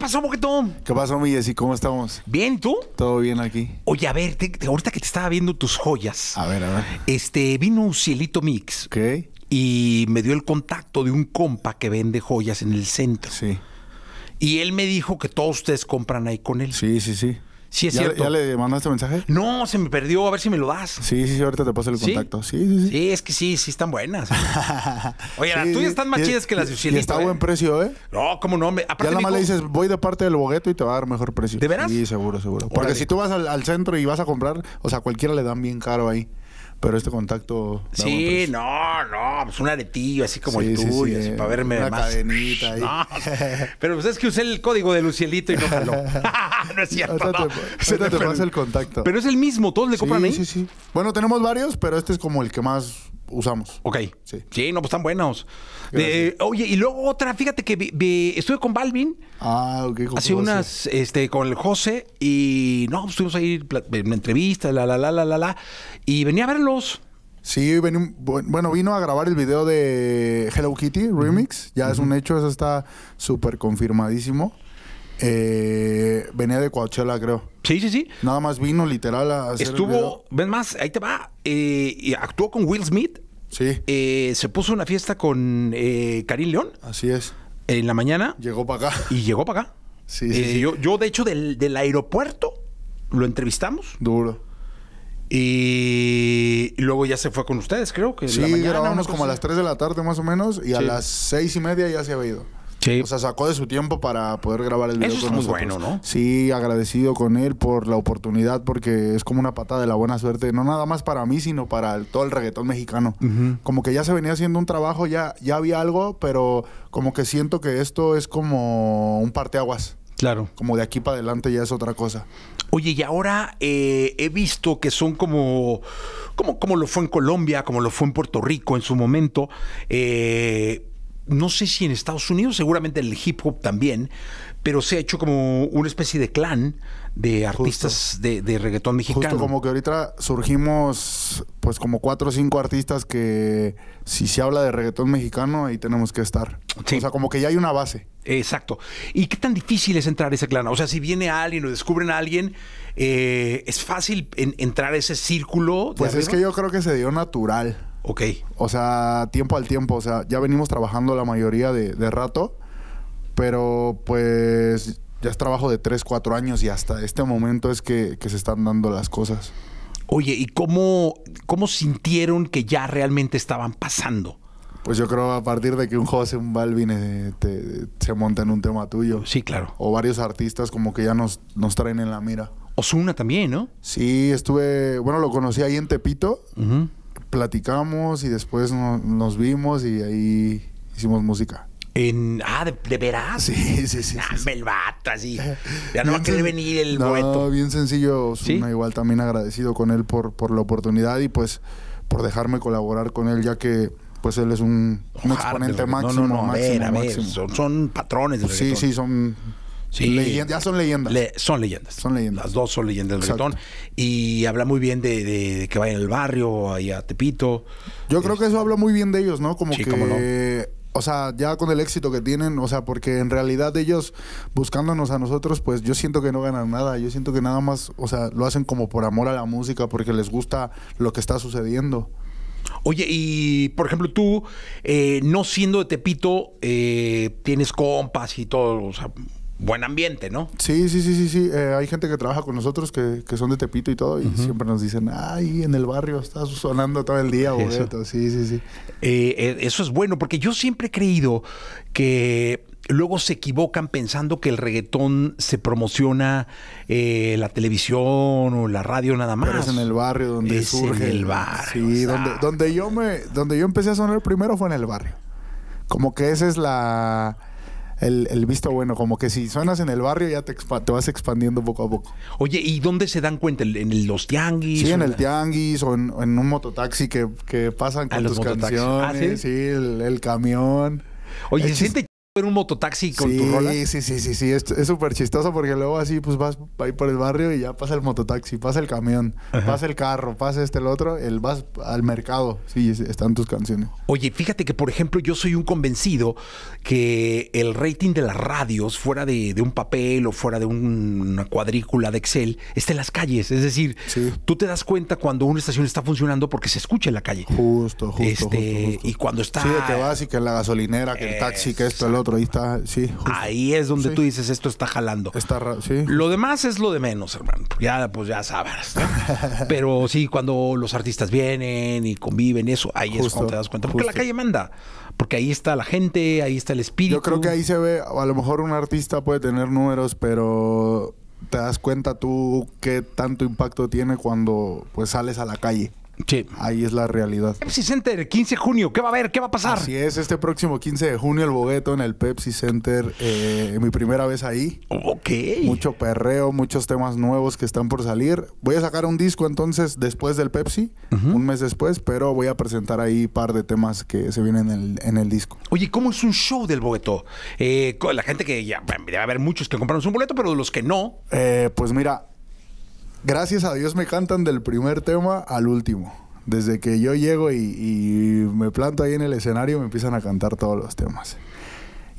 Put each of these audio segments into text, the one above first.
¿Qué pasó, Boquetón? ¿Qué pasó, mi ¿Cómo estamos? ¿Bien, tú? Todo bien aquí. Oye, a ver, ahorita que te estaba viendo tus joyas. A ver, a ver. Este, vino un Cielito Mix. Ok. Y me dio el contacto de un compa que vende joyas en el centro. Sí. Y él me dijo que todos ustedes compran ahí con él. Sí, sí, sí. Sí, es ¿Ya, cierto. ¿Ya le mandaste mensaje? No, se me perdió. A ver si me lo das. Sí, sí, sí ahorita te paso el contacto. Sí, sí, sí. Sí, es que sí, sí están buenas. Oye, las tuyas están más chidas que las de Ucielito. Y está a buen ¿eh? precio, ¿eh? No, cómo no. ya nada más le dices, voy de parte del bogueto y te va a dar mejor precio. ¿De veras? Sí, seguro, seguro. Porque si tú vas al, al, centro y vas a comprar, o sea, cualquiera le dan bien caro ahí. Pero este contacto. Sí, no, no, pues un aretillo así como el tuyo, así eh, para verme más. pero pues es que usé el código de Lucielito y no no es cierto. no. se te, pasa el contacto. Pero es el mismo, todos le compran ahí. Sí, sí. Bueno, tenemos varios, pero este es como el que más usamos. Ok. Sí, sí no, pues están buenos. oye, y luego otra, fíjate que estuve con Balvin. Ah, ok. hace unas, este, con el José y no, pues estuvimos ahí en una entrevista, la, la, la, la, la, la. Y venía a verlos. Sí, vení bueno, vino a grabar el video de Hello Kitty Remix. Ya es un hecho, eso está súper confirmadísimo. Eh, venía de Coachella, creo. Sí, sí, sí. Nada más vino literal a hacer Estuvo, ven más, ahí te va. Eh, actuó con Will Smith. Sí. Eh, se puso una fiesta con eh, Karim León. Así es. En la mañana. Llegó para acá. Y llegó para acá. Sí, eh, sí, Yo, yo, de hecho, del, aeropuerto lo entrevistamos. Duro. Y luego ya se fue con ustedes, creo que. Sí, la mañana, grabamos como a las 3 de la tarde más o menos y a las 6 y media ya se había ido. O sea, sacó de su tiempo para poder grabar el video. Eso con es muy bueno, ¿no? Sí, agradecido con él por la oportunidad, porque es como una patada de la buena suerte, no nada más para mí, sino para todo el reggaetón mexicano. Como que ya se venía haciendo un trabajo, ya, ya había algo, pero como que siento que esto es como un parteaguas. Claro. Como de aquí para adelante ya es otra cosa. Oye, y ahora eh, he visto que son como, como, como lo fue en Colombia, como lo fue en Puerto Rico en su momento. Eh, no sé si en Estados Unidos, seguramente el hip hop también, pero se ha hecho como una especie de clan de artistas de, reggaetón mexicano. Justo como que ahorita surgimos, pues como cuatro o cinco artistas que si se habla de reggaetón mexicano, ahí tenemos que estar. O sea, como que ya hay una base. Exacto. ¿Y qué tan difícil es entrar a ese clan? O sea, si viene alguien o descubren a alguien, eh, ¿es fácil entrar a ese círculo? pues es que yo creo que se dio natural. Ok. O sea, tiempo al tiempo. O sea, ya venimos trabajando la mayoría de, rato, pero pues ya es trabajo de 3, 4 años y hasta este momento es que, se están dando las cosas. Oye, ¿y cómo, cómo sintieron que ya realmente estaban pasando? Pues yo creo a partir de que un José, un Balvin eh, se monta en un tema tuyo. Sí, claro. O varios artistas como que ya nos, nos traen en la mira. O Osuna también, ¿no? Sí, estuve, bueno, lo conocí ahí en Tepito platicamos y después no, nos vimos y ahí hicimos música. En, ah, ¿de, veras? Sí, sí, sí. Ah, el así. Ya no va a querer venir el no, Todo bien sencillo. Suena Igual también agradecido con él por, por la oportunidad y pues por dejarme colaborar con él, ya que pues él es un, un exponente máximo. máximo, Son, patrones. de sí, sí, son Sí. ya son leyendas. son leyendas. Son leyendas. Las dos son leyendas del Y habla muy bien de, de, de que el barrio, ahí a Tepito. Yo creo este. que eso habla muy bien de ellos, ¿no? Como que. O sea, ya con el éxito que tienen, o sea, porque en realidad ellos buscándonos a nosotros, pues yo siento que no ganan nada, yo siento que nada más, o sea, lo hacen como por amor a la música, porque les gusta lo que está sucediendo. Oye, y por ejemplo, tú, eh, no siendo de Tepito, eh, tienes compas y todo, o sea, buen ambiente, ¿no? Sí, sí, sí, sí, sí. Eh, hay gente que trabaja con nosotros que, son de Tepito y todo y siempre nos dicen, ay, en el barrio estás sonando todo el día, Sí, sí, sí. Eh, eh, eso es bueno porque yo siempre he creído que luego se equivocan pensando que el reggaetón se promociona la televisión o la radio nada más. Pero es en el barrio donde es surge. En el barrio. Sí, donde, donde yo me, donde yo empecé a sonar primero fue en el barrio. Como que esa es la el, el, visto bueno, como que si suenas en el barrio ya te, te vas expandiendo poco a poco. Oye, ¿y dónde se dan cuenta? ¿En, los tianguis? Sí, en el tianguis o en, un mototaxi que, que pasan con tus canciones, ah, sí, el, camión. Oye, se siente un mototaxi con tu rola. Sí, sí, sí, sí, es súper chistoso porque luego así pues vas ahí por el barrio y ya pasa el mototaxi, pasa el camión, pasa el carro, pasa este, el otro, el vas al mercado, sí, están tus canciones. Oye, fíjate que por ejemplo yo soy un convencido que el rating de las radios fuera de, un papel o fuera de una cuadrícula de Excel está en las calles, es decir, tú te das cuenta cuando una estación está funcionando porque se escucha en la calle. Este, justo, justo. Y cuando está... Sí, de que vas y que la gasolinera, que el taxi, que esto, el otro ahí está, sí. Ahí es donde tú dices, esto está jalando. Está sí. Lo demás es lo de menos, hermano. Ya, pues ya sabes. pero sí, cuando los artistas vienen y conviven, eso, ahí es cuando te das cuenta. Porque la calle manda. Porque ahí está la gente, ahí está el espíritu. Yo creo que ahí se ve, a lo mejor un artista puede tener números, pero te das cuenta tú qué tanto impacto tiene cuando pues sales a la calle. Sí. Ahí es la realidad. Pepsi Center, 15 de junio. ¿Qué va a haber? ¿Qué va a pasar? Así es, este próximo 15 de junio el Bogueto en el Pepsi Center. Eh, mi primera vez ahí. Ok. Mucho perreo, muchos temas nuevos que están por salir. Voy a sacar un disco entonces después del Pepsi, un mes después, pero voy a presentar ahí un par de temas que se vienen en el, disco. Oye, ¿cómo es un show del Bogueto? Eh, la gente que ya, debe haber muchos que compraron un boleto, pero los que no. Eh, pues mira, gracias a Dios me cantan del primer tema al último. Desde que yo llego y, me planto ahí en el escenario, me empiezan a cantar todos los temas.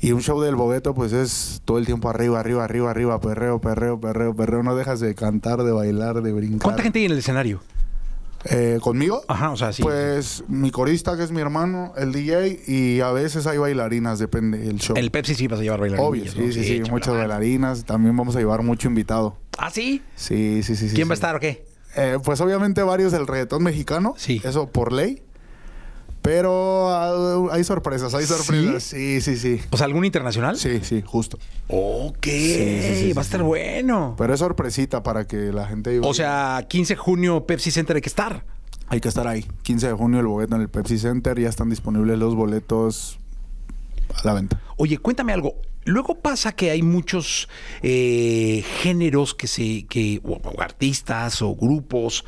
Y un show del Bogueto, pues es todo el tiempo arriba, arriba, arriba, arriba, perreo, perreo, perreo, perreo. No dejas de cantar, de bailar, de brincar. ¿Cuánta gente hay en el escenario? Eh, conmigo. Ajá, o sea, sí. Pues mi corista, que es mi hermano, el DJ, y a veces hay bailarinas, depende del show. El Pepsi sí vas a llevar bailarinas. Obvio, sí, sí, sí, muchas bailarinas. También vamos a llevar mucho invitado. ¿Ah, sí? Sí, sí, sí. ¿Quién va a estar o qué? Eh, pues obviamente varios del reggaetón mexicano. Sí. Eso por ley. Pero ah, hay sorpresas, hay sorpresas. ¿Sí? ¿Sí? sí, pues ¿algún internacional? Sí, sí, justo. Ok. va a estar bueno. Pero es sorpresita para que la gente... O sea, 15 de junio Pepsi Center hay que estar. Hay que estar ahí. 15 de junio el boleto en el Pepsi Center. Ya están disponibles los boletos Oye, cuéntame algo. Luego pasa que hay muchos eh, géneros que se, que, o, artistas o grupos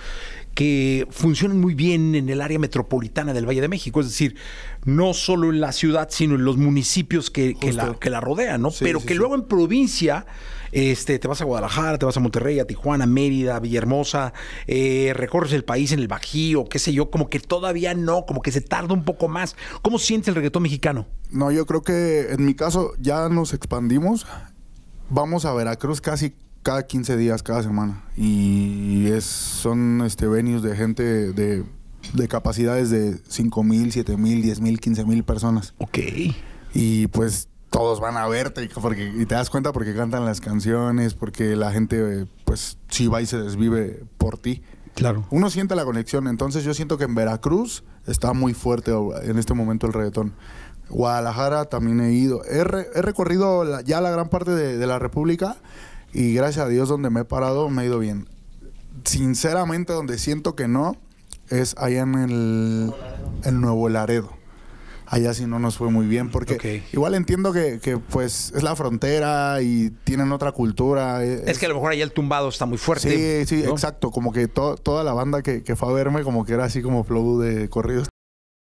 que funcionan muy bien en el área metropolitana del Valle de México, es decir, no solo en la ciudad, sino en los municipios que, que, la, rodean, ¿no? Pero que luego en provincia este, te vas a Guadalajara, te vas a Monterrey, a Tijuana, Mérida, Villahermosa, eh, recorres el país en el Bajío, qué sé yo, como que todavía no, como que se tarda un poco más. ¿Cómo sientes el reggaetón mexicano? No, yo creo que en mi caso ya nos expandimos. Vamos a Veracruz casi cada 15 días, cada semana. Y es, son este, venues de gente de, de capacidades de 5 mil, 7 mil, 10 mil, 15 mil personas. Ok. Y pues todos van a verte y, te das cuenta porque cantan las canciones, porque la gente pues si va y se desvive por ti. Claro. Uno siente la conexión, entonces yo siento que en Veracruz está muy fuerte en este momento el reggaetón. Guadalajara también he ido. He, recorrido ya la gran parte de, la República y gracias a Dios donde me he parado me he ido bien. Sinceramente donde siento que no es allá en el, el Nuevo Laredo allá sí no nos fue muy bien, porque igual entiendo que, pues es la frontera y tienen otra cultura. E, es, que a lo mejor allá el tumbado está muy fuerte. Sí, sí, exacto, como que toda la banda que, fue a verme como que era así como flow de corridos.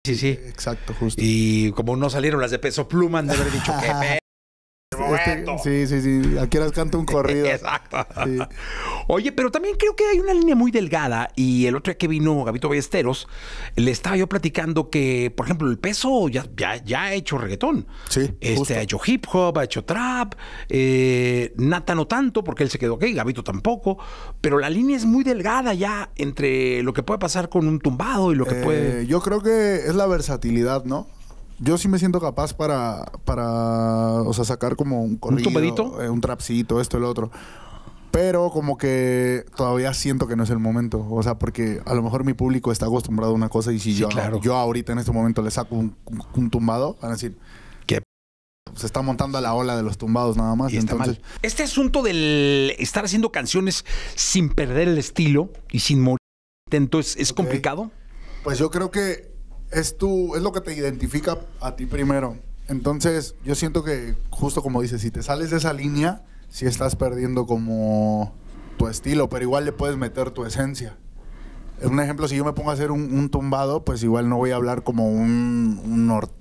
Sí, sí. Exacto, justo. Y como no salieron las de peso pluma, de haber dicho, sí, sí, sí. Aquí las canta un corrido. Exacto. Oye, pero también creo que hay una línea muy delgada. Y el otro que vino Gabito Ballesteros, le estaba yo platicando que, por ejemplo, el peso ya, ya, ha hecho reggaetón. Sí. Este, ha hecho hip hop, ha hecho trap. Eh, Nata no tanto, porque él se quedó ok, Gabito tampoco. Pero la línea es muy delgada ya entre lo que puede pasar con un tumbado y lo que eh, puede. Yo creo que es la versatilidad, ¿no? yo sí me siento capaz para, para sacar como un corrido, eh, ¿Un, eh, trapcito, esto, el otro. Pero como que todavía siento que no es el momento. O sea, porque a lo mejor mi público está acostumbrado a una cosa y si yo, yo ahorita en este momento le saco un, tumbado, van a decir, se está montando a la ola de los tumbados nada más. Este asunto del estar haciendo canciones sin perder el estilo y sin morir, entonces, ¿es complicado? Pues yo creo que es, tu, es lo que te identifica a ti primero. Entonces, yo siento que, justo como dices, si te sales de esa línea, si estás perdiendo como tu estilo, pero igual le puedes meter tu esencia. Un ejemplo, si yo me pongo a hacer un, tumbado, pues igual no voy a hablar como un,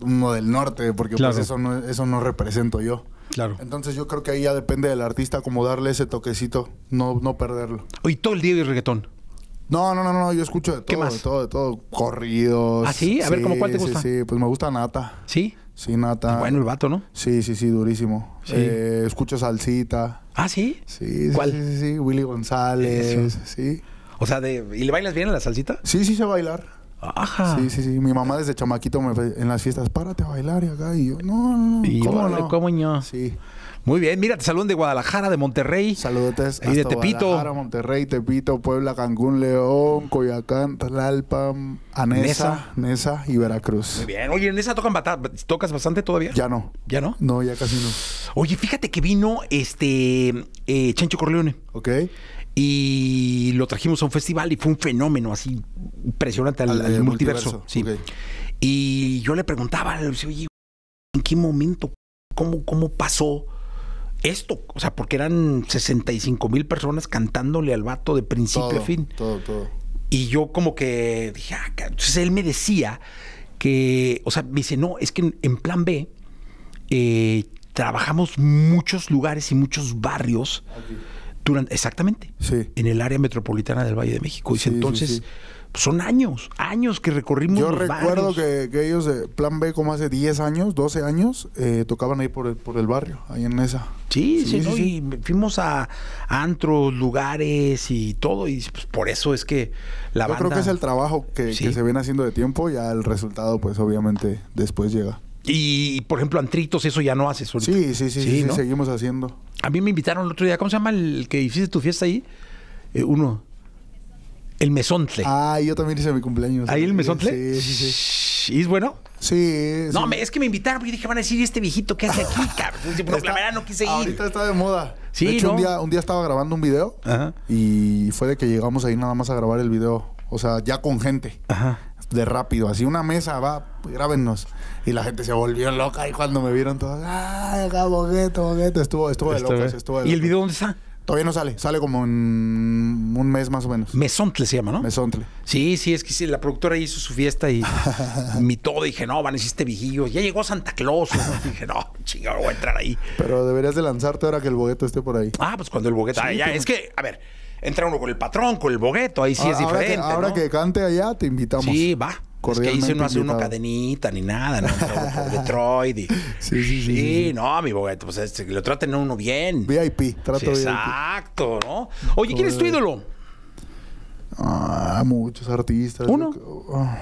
uno del norte, porque pues eso, no, eso no represento yo. Claro. Entonces yo creo que ahí ya depende del artista como darle ese toquecito, no, no perderlo. Hoy todo el día y reggaetón. No, no, no, no, yo escucho de todo, de todo, de todo, corridos. ¿Ah, sí? A ver, ¿cómo cuál te gusta? Sí, sí, pues me gusta Nata. ¿Sí? Sí, Nata. Ah, bueno, el vato, ¿no? Sí, sí, sí, durísimo. Eh, escucho Salsita. ¿Ah, sí? Sí, ¿Cuál? sí, sí, sí, Willy González, sí. O sea, de, ¿y le bailas bien a la salsita? Sí, sí sé bailar. Ajá. Sí, sí, sí. Mi mamá desde chamaquito me, en las fiestas, párate a bailar y acá. Y yo, no, no, no. ¿Y ¿Cómo, no? ¿Cómo no? Sí. Muy bien, mira, te saludan de Guadalajara, de Monterrey. Saludos Y de Tepito. Guadalajara, Monterrey, Tepito, Puebla, Cancún, León, Coyacán, Tlalpan, Anesa, Nesa. y Veracruz. Muy bien. Oye, en Nesa tocan tocas bastante todavía. Ya no. ¿Ya no? No, ya casi no. Oye, fíjate que vino este eh, Chencho Corleone. Ok. Y lo trajimos a un festival y fue un fenómeno así impresionante al, eh, multiverso. Sí. Y yo le preguntaba, le decía, oye, ¿en qué momento? ¿Cómo, cómo pasó? esto, o sea, porque eran 65 mil personas cantándole al vato de principio a fin. Todo, todo. Y yo como que dije, ah, entonces él me decía que, o sea, me dice, no, es que en, plan B eh, trabajamos muchos lugares y muchos barrios. Durante, exactamente. Sí. En el área metropolitana del Valle de México. Dice, entonces, son años, años que recorrimos. Yo recuerdo que, ellos, Plan B, como hace 10 años, 12 años, eh, tocaban ahí por el, barrio, ahí en esa. Sí, sí, sí, fuimos a, antros, lugares y todo, y pues, por eso es que la Yo creo que es el trabajo que, se viene haciendo de tiempo, ya el resultado, pues obviamente, después llega. Y, por ejemplo, antritos, eso ya no haces Sí, sí, sí, seguimos haciendo. A mí me invitaron el otro día, ¿cómo se llama el que hiciste tu fiesta ahí? Eh, uno. El mesontle. Ah, yo también hice mi cumpleaños. ¿Ahí el mesontle? Sí, sí, sí. ¿Y es bueno? Sí. No, Me, es que me invitaron y dije, van a decir, este viejito qué hace aquí, cabrón? Pero la verdad no quise ir. Ahorita está de moda. Sí, de hecho, un, día, un día estaba grabando un video y fue de que llegamos ahí nada más a grabar el video. O sea, ya con gente. Ajá. De rápido, así una mesa, va, grábenos. Y la gente se volvió loca y cuando me vieron todos, ¡ah, bogueto, bogueto! Estuvo, estuvo de locos, estuvo de locos. ¿Y el video dónde está? Todavía no sale, sale como en un mes más o menos. Mesontle se llama, ¿no? Mesontle. Sí, sí, es que sí, la productora hizo su fiesta y mi todo. Dije, no, van, hiciste vigillos. Ya llegó Santa Claus. dije, no, chingado, voy a entrar ahí. Pero deberías de lanzarte ahora que el bogueto esté por ahí. Ah, pues cuando el bogueto. esté ya, es que, a ver, entra uno con el patrón, con el bogueto, ahí sí es ah, diferente. Ahora, que cante allá, te invitamos. Sí, va. Porque es que no hace uno cadenita ni nada, ¿no? Detroit. sí, sí, sí, sí, no, mi boguete, pues este, lo traten uno bien. VIP, trato bien. Exacto, ¿no? Oye, ¿quién es tu ídolo? Ah, muchos artistas. ¿Uno? Ah.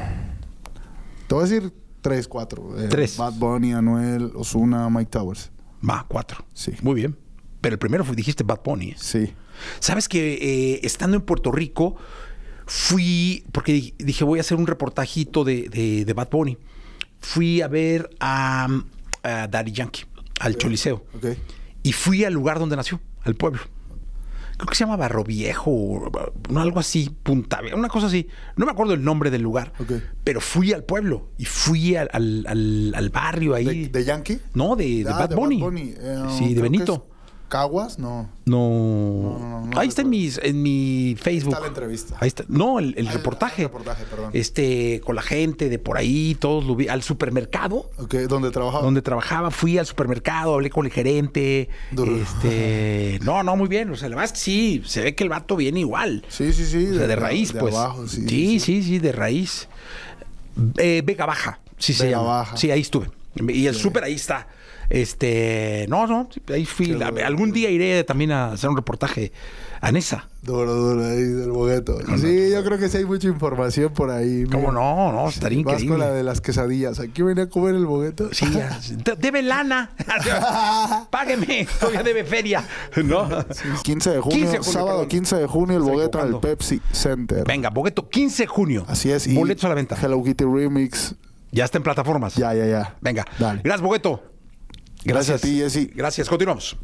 Te voy a decir tres, cuatro. Eh, tres. Bad Bunny, Anuel, Osuna, Mike Towers. Va, cuatro. Sí. Muy bien. Pero el primero dijiste Bad Bunny. ¿eh? Sí. Sabes que eh, estando en Puerto Rico fui, porque dije, voy a hacer un reportajito de, de, de Bad Bunny. Fui a ver a, mm, Daddy Yankee, al Choliseo. Y fui al lugar donde nació, al pueblo. Creo que se llama Barro Viejo, o algo así, Punta, una cosa así. No me acuerdo el nombre del lugar, pero fui al pueblo y fui al, barrio ahí. ¿De, Yankee? No, de, ah, Bad Bunny. Eh, sí, de Benito. Caguas, no. No. no, Ahí está en, en mi Facebook. Ahí está la entrevista. Ahí está. No, el, ah, reportaje. El reportaje, perdón. Este, con la gente de por ahí, todos lo vi. Al supermercado. Ok, donde trabajaba. Donde trabajaba, fui al supermercado, hablé con el gerente. Este. No, no, muy bien. O sea, sí, se ve que el vato viene igual. Sí, sí, sí. de, raíz, pues. sí, sí, sí, de raíz. Eh, Vega Baja. Sí, Vega Baja. Sí, ahí estuve. Y el súper ahí está. Este, no, no, ahí fui, algún día iré también a hacer un reportaje a Nessa Duro, duro, ahí del bogueto. sí, yo creo que sí hay mucha información por ahí. ¿Cómo no? No, estaría increíble. Con la de las quesadillas. ¿Aquí venía a comer el bogueto? Sí, debe lana. Págueme, todavía debe feria. ¿No? 15 de junio, sábado 15 de junio, el bogueto al Pepsi Center. Venga, bogueto, 15 de junio. Así es. Y Boletos a la venta. Hello Kitty Remix. Ya está en plataformas. Ya, ya, ya. Venga. Gracias, Bogueto. Gracias, a ti, Jessy. Gracias, continuamos.